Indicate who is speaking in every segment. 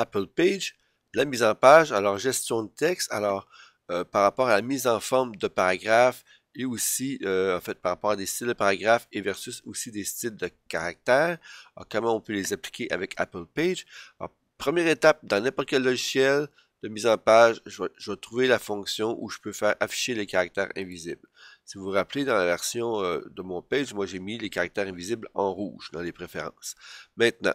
Speaker 1: Apple Page, la mise en page, alors gestion de texte, alors euh, par rapport à la mise en forme de paragraphes et aussi euh, en fait par rapport à des styles de paragraphes et versus aussi des styles de caractères, comment on peut les appliquer avec Apple Page. première étape dans n'importe quel logiciel de mise en page, je vais, trouver la fonction où je peux faire afficher les caractères invisibles. Si vous vous rappelez, dans la version euh, de mon page, moi j'ai mis les caractères invisibles en rouge dans les préférences. Maintenant,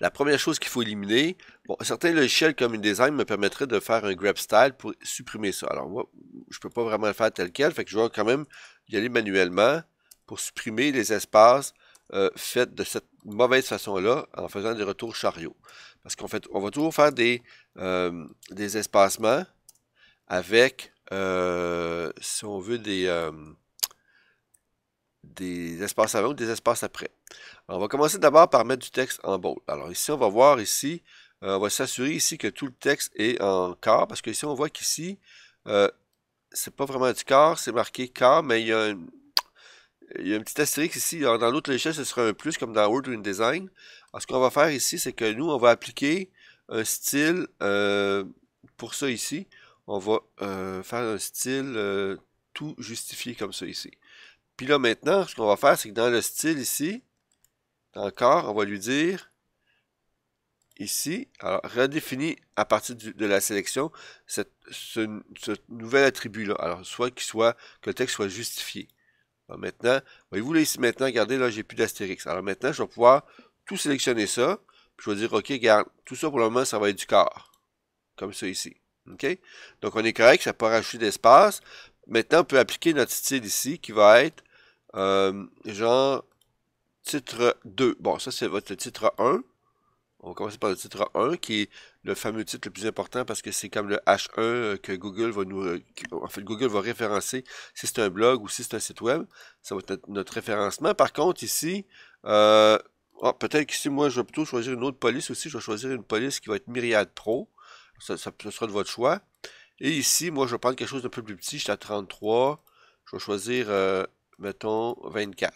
Speaker 1: la première chose qu'il faut éliminer, bon, certains logiciels comme design me permettraient de faire un grab style pour supprimer ça. Alors moi, je ne peux pas vraiment le faire tel quel, fait que je vais quand même y aller manuellement pour supprimer les espaces euh, faits de cette mauvaise façon-là en faisant des retours chariots. Parce qu'on fait, on va toujours faire des, euh, espacements avec, euh, si on veut, des des espaces avant ou des espaces après. on va commencer d'abord par mettre du texte en bold. Alors ici, on va voir ici, euh, on va s'assurer ici que tout le texte est en corps parce que ici, on voit qu'ici, euh, c'est pas vraiment du corps, c'est marqué corps, mais il y a un il y a un petit astérisque ici. dans l'autre léchelle ce sera un plus, comme dans Word ou InDesign. Alors, ce qu'on va faire ici, c'est que nous, on va appliquer un style euh, pour ça ici. On va faire un style tout justifié comme ça ici. Puis là, maintenant, ce qu'on va faire, c'est que dans le style ici, dans le corps, on va lui dire ici, alors redéfinis à partir de la sélection cette, ce, nouvel attribut-là. Alors, soit qu'il soit, que le texte soit justifié. Alors maintenant, voyez-vous là ici maintenant, regardez, là, j'ai plus d'astérix. Alors maintenant, je vais pouvoir tout sélectionner ça. Puis je vais dire, OK, garde, tout ça pour le moment, ça va être du corps. Comme ça ici. OK? Donc on est correct, ça n'a pas rajouté d'espace. Maintenant, on peut appliquer notre style ici qui va être euh, genre, titre 2. Bon, ça, c'est votre titre 1. On va commencer par le titre 1, qui est le fameux titre le plus important parce que c'est comme le H1 euh, que Google va nous. Euh, en fait, Google va référencer si c'est un blog ou si c'est un site web. Ça va être notre référencement. Par contre, ici, ah, peut-être que qu'ici, moi, je vais plutôt choisir une autre police aussi. Je vais choisir une police qui va être Myriad Pro. Ça, sera de votre choix. Et ici, moi, je vais prendre quelque chose d'un peu plus petit. Je suis à 33. Je vais choisir mettons 24.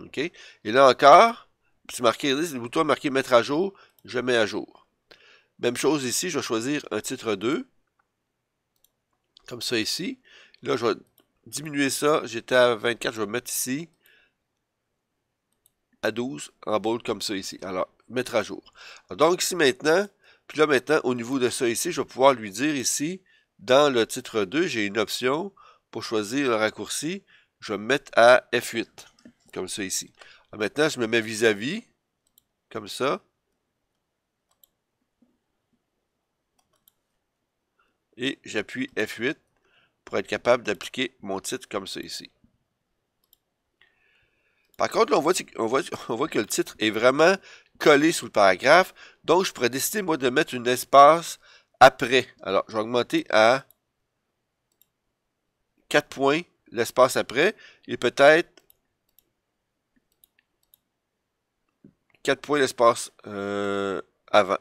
Speaker 1: OK? Et là encore, c'est marqué, le bouton marqué mettre à jour, je mets à jour. Même chose ici, je vais choisir un titre 2, comme ça ici. Là, je vais diminuer ça, j'étais à 24, je vais mettre ici à 12 en bold comme ça ici. Alors, mettre à jour. donc ici maintenant, puis là maintenant, au niveau de ça ici, je vais pouvoir lui dire ici, dans le titre 2, j'ai une option pour choisir le raccourci. Je vais me mettre à F8. Comme ça ici. maintenant, je me mets vis-à-vis. comme ça. Et j'appuie F8 pour être capable d'appliquer mon titre comme ça ici. Par contre, là, on, voit, voit, voit que le titre est vraiment collé sous le paragraphe. Donc, je pourrais décider, moi, de mettre une espace après. Alors, je vais augmenter à 4 points l'espace après, et peut-être 4 points l'espace euh, avant.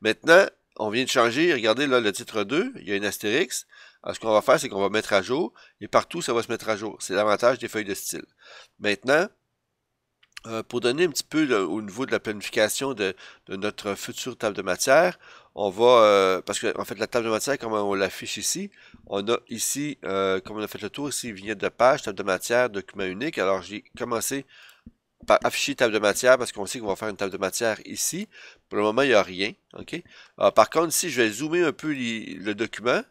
Speaker 1: Maintenant, on vient de changer, regardez là le titre 2, il y a une astérix. Alors, ah, ce qu'on va faire, c'est qu'on va mettre à jour, et partout, ça va se mettre à jour. C'est l'avantage des feuilles de style. Maintenant, euh, pour donner un petit peu au niveau de la planification de, de, notre future table de matière, on va, euh, parce que en fait la table de matière, comme on l'affiche ici, on a ici, euh, comme on a fait le tour, ici vignette de page, table de matière, document unique. Alors j'ai commencé par afficher table de matière parce qu'on sait qu'on va faire une table de matière ici. Pour le moment, il n'y a rien. ok euh, par contre, ici, je vais zoomer un peu le document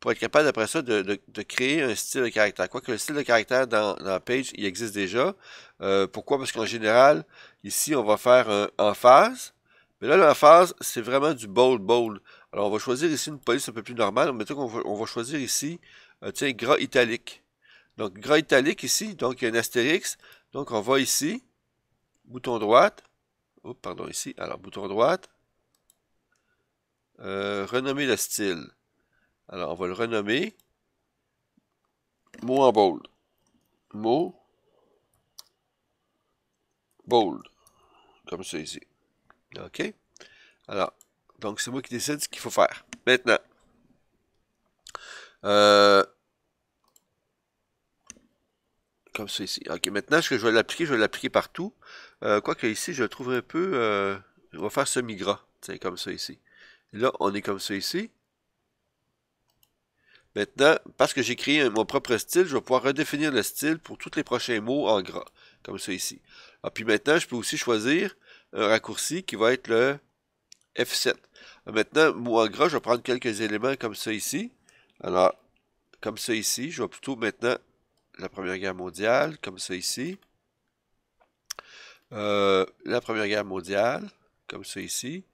Speaker 1: pour être capable après ça de, créer un style de caractère. Quoique le style de caractère dans, la page, il existe déjà. pourquoi? Parce qu'en général, ici, on va faire un, en phase. Mais là, la phase, c'est vraiment du bold bold. Alors, on va choisir ici une police un peu plus normale. Mettons qu'on on va choisir ici, euh, tiens, gras italique. Donc, gras italique ici, donc il y a un astérix. Donc, on va ici, bouton droite. Oh, pardon, ici. Alors, bouton droite. Euh, renommer le style. Alors, on va le renommer. Mot en bold. Mot. Bold. Comme ça ici. OK? Alors, donc c'est moi qui décide ce qu'il faut faire. Maintenant. Euh, comme ça ici. OK, maintenant, ce que je vais l'appliquer, je vais l'appliquer partout. Euh, quoique ici, je trouve un peu... Euh, on va faire semi-gras. C'est comme ça ici. là, on est comme ça ici. Maintenant, parce que j'ai créé mon propre style, je vais pouvoir redéfinir le style pour tous les prochains mots en gras, comme ça ici. Ah, puis maintenant, je peux aussi choisir un raccourci qui va être le F7. Maintenant, moi, en gras, je vais prendre quelques éléments comme ça ici. Alors, comme ça ici, je vais plutôt maintenant la Première Guerre mondiale, comme ça ici. Euh, la Première Guerre mondiale, comme ça ici.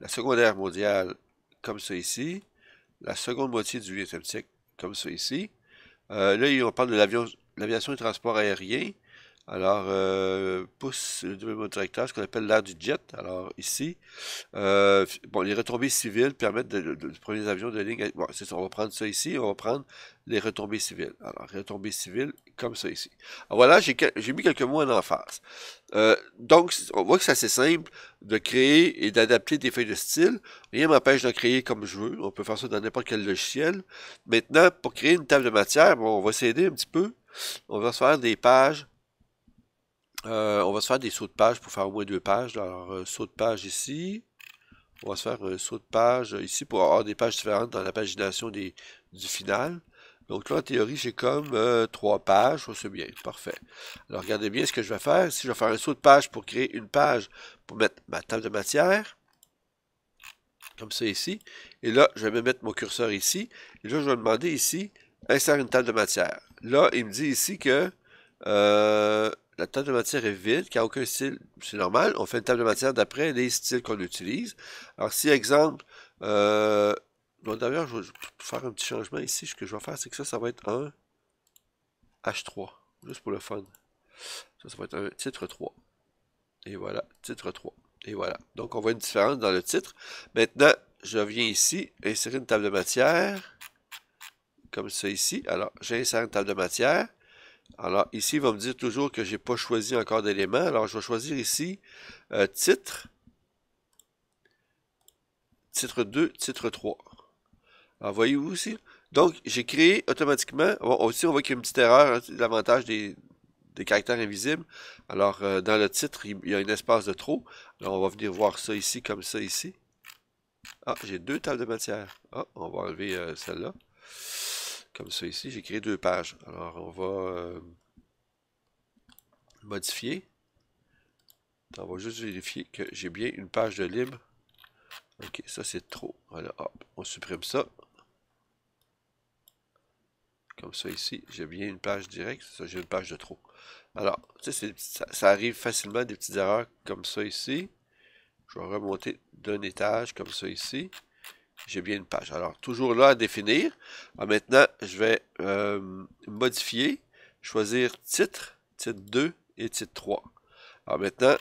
Speaker 1: La Seconde Guerre mondiale, comme ça ici. La seconde moitié du 8 siècle, comme ça ici. Euh, là, on parle de l'aviation et transport aérien. Alors, euh, pousse le directeur, ce qu'on appelle l'art du jet. Alors, ici, euh, bon, les retombées civiles permettent de, prendre les premiers avions de ligne. Bon, c'est ça, on va prendre ça ici, on va prendre les retombées civiles. Alors, retombées civiles, comme ça ici. Alors, voilà, j'ai mis quelques mots en face. Euh, donc, on voit que c'est assez simple de créer et d'adapter des feuilles de style. Rien m'empêche de créer comme je veux. On peut faire ça dans n'importe quel logiciel. Maintenant, pour créer une table de matière, on va s'aider un petit peu. On va se faire des pages euh, on va se faire des sauts de page pour faire au moins deux pages. Alors, euh, saut de page ici. On va se faire un euh, saut de page ici pour avoir des pages différentes dans la pagination du final. Donc là, en théorie, j'ai comme trois pages. Oh, c'est bien, parfait. Alors, regardez bien ce que je vais faire. Si je vais faire un saut de page pour créer une page pour mettre ma table de matière, comme ça ici. Et là, je vais me mettre mon curseur ici. Et là, je vais demander ici, insérer une table de matière. Là, il me dit ici que la table de matière est vide, n'a aucun style, c'est normal. On fait une table de matière d'après les styles qu'on utilise. Alors, si, exemple, euh, d'ailleurs, je vais faire un petit changement ici. Ce que je vais faire, c'est que ça, ça va être un H3, juste pour le fun. Ça, ça va être un titre 3. Et voilà, titre 3. Et voilà. Donc, on voit une différence dans le titre. Maintenant, je viens ici, insérer une table de matière, comme ça ici. Alors, j'insère une table de matière. Alors ici, il va me dire toujours que je n'ai pas choisi encore d'éléments. Alors je vais choisir ici euh, titre, titre 2, titre 3. Alors voyez-vous aussi. Donc j'ai créé automatiquement, aussi on voit qu'il y a une petite erreur, hein, l'avantage des, caractères invisibles. Alors euh, dans le titre, il, y a un espace de trop. Alors on va venir voir ça ici, comme ça ici. Ah, j'ai deux tables de matière. Ah, on va enlever euh, celle-là comme ça ici. J'ai créé deux pages. Alors, on va euh, modifier. On va juste vérifier que j'ai bien une page de libre. Ok, ça c'est trop. Voilà, hop, on supprime ça. Comme ça ici, j'ai bien une page directe. Ça, j'ai une page de trop. Alors, ça arrive facilement des petites erreurs comme ça ici. Je vais remonter d'un étage comme ça ici. J'ai bien une page. Alors, toujours là à définir. Alors, ah, maintenant, je vais euh, modifier, choisir titre, titre 2 et titre 3. Alors maintenant,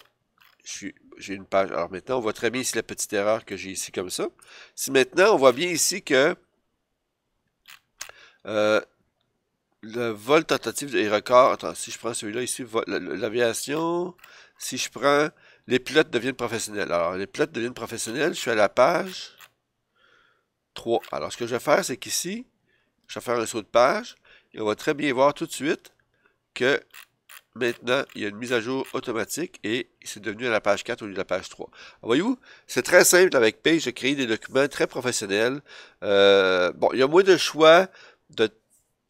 Speaker 1: j'ai une page. Alors maintenant, on voit très bien ici la petite erreur que j'ai ici comme ça. Si maintenant, on voit bien ici que euh, le vol tentative et record. Attends, si je prends celui-là ici, l'aviation. Si je prends les pilotes deviennent professionnels. Alors, les pilotes deviennent professionnels. Je suis à la page. Alors, ce que je vais faire, c'est qu'ici, je vais faire un saut de page. Et on va très bien voir tout de suite que maintenant, il y a une mise à jour automatique et c'est devenu à la page 4 au lieu de la page 3. Voyez-vous, c'est très simple avec Page Je crée des documents très professionnels. Euh, bon, il y a moins de choix de,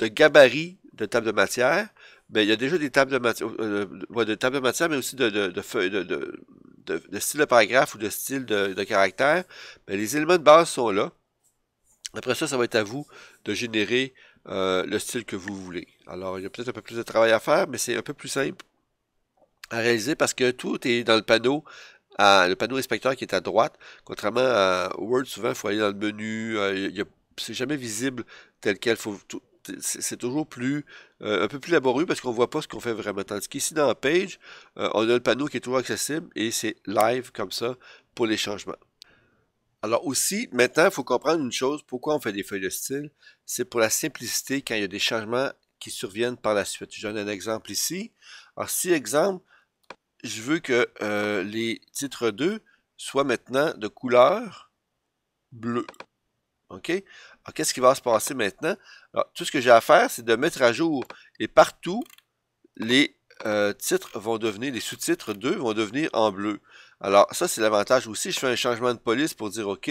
Speaker 1: gabarit de table de matière, mais il y a déjà des tables de matière, euh, euh, de, table de matière, mais aussi de, feuilles, de, de, style de paragraphe ou de style de, caractère. Mais les éléments de base sont là. Après ça, ça va être à vous de générer euh, le style que vous voulez. Alors, il y a peut-être un peu plus de travail à faire, mais c'est un peu plus simple à réaliser parce que tout est dans le panneau, à, le panneau inspecteur qui est à droite. Contrairement à Word, souvent, il faut aller dans le menu. Euh, c'est jamais visible tel quel. c'est toujours plus euh, un peu plus laborieux parce qu'on ne voit pas ce qu'on fait vraiment. Tandis qu'ici dans page, on a le panneau qui est toujours accessible et c'est live comme ça pour les changements. Alors aussi, maintenant, il faut comprendre une chose, pourquoi on fait des feuilles de style, c'est pour la simplicité quand il y a des changements qui surviennent par la suite. Je donne un exemple ici. Alors si, exemple, je veux que euh, les titres 2 soient maintenant de couleur bleue. OK? Alors qu'est-ce qui va se passer maintenant? Alors, tout ce que j'ai à faire, c'est de mettre à jour et partout, les euh, titres vont devenir, les sous-titres 2 vont devenir en bleu. Alors, ça, c'est l'avantage aussi. Je fais un changement de police pour dire, OK,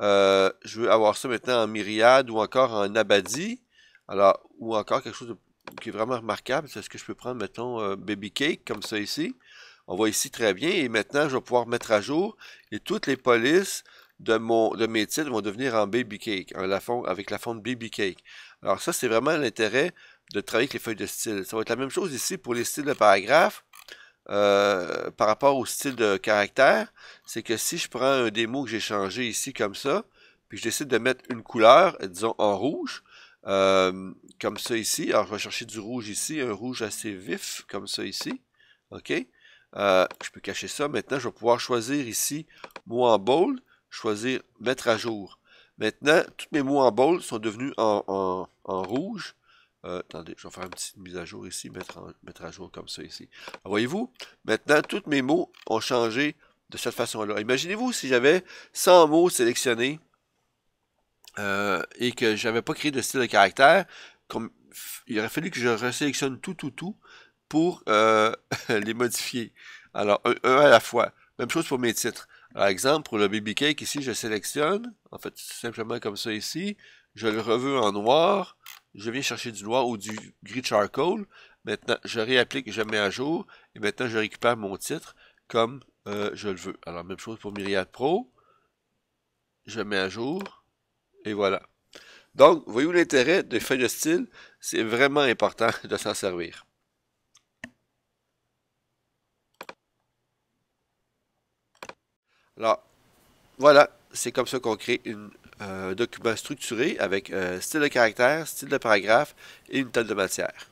Speaker 1: euh, je veux avoir ça maintenant en myriade ou encore en abadi. Alors, ou encore quelque chose qui est vraiment remarquable, c'est ce que je peux prendre, mettons, euh, baby cake, comme ça ici. On voit ici très bien. Et maintenant, je vais pouvoir mettre à jour et toutes les polices de, mon, de mes titres vont devenir en baby cake, en la fond, avec la fonte baby cake. Alors ça, c'est vraiment l'intérêt de travailler avec les feuilles de style. Ça va être la même chose ici pour les styles de paragraphe. Euh, par rapport au style de caractère, c'est que si je prends un des mots que j'ai changé ici comme ça, puis je décide de mettre une couleur, disons en rouge, euh, comme ça ici, alors je vais chercher du rouge ici, un rouge assez vif, comme ça ici, ok, euh, je peux cacher ça, maintenant je vais pouvoir choisir ici, mot en bold, choisir mettre à jour, maintenant tous mes mots en bold sont devenus en, en rouge, euh, attendez, je vais faire une petite mise à jour ici, mettre, à jour comme ça ici. Ah, voyez-vous, maintenant, tous mes mots ont changé de cette façon-là. Imaginez-vous si j'avais 100 mots sélectionnés euh, et que j'avais pas créé de style de caractère, comme, il aurait fallu que je resélectionne tout, tout, tout pour euh, les modifier. Alors, un, à la fois. Même chose pour mes titres. Par exemple, pour le baby cake, ici, je sélectionne. En fait, simplement comme ça ici. Je le reveux en noir je viens chercher du noir ou du gris charcoal. Maintenant, je réapplique, je mets à jour. Et maintenant, je récupère mon titre comme euh, je le veux. Alors, même chose pour Myriad Pro. Je mets à jour. Et voilà. Donc, voyez-vous l'intérêt des feuilles de style? C'est vraiment important de s'en servir. Alors, voilà, c'est comme ça qu'on crée une un euh, document structuré avec euh, style de caractère, style de paragraphe et une table de matière.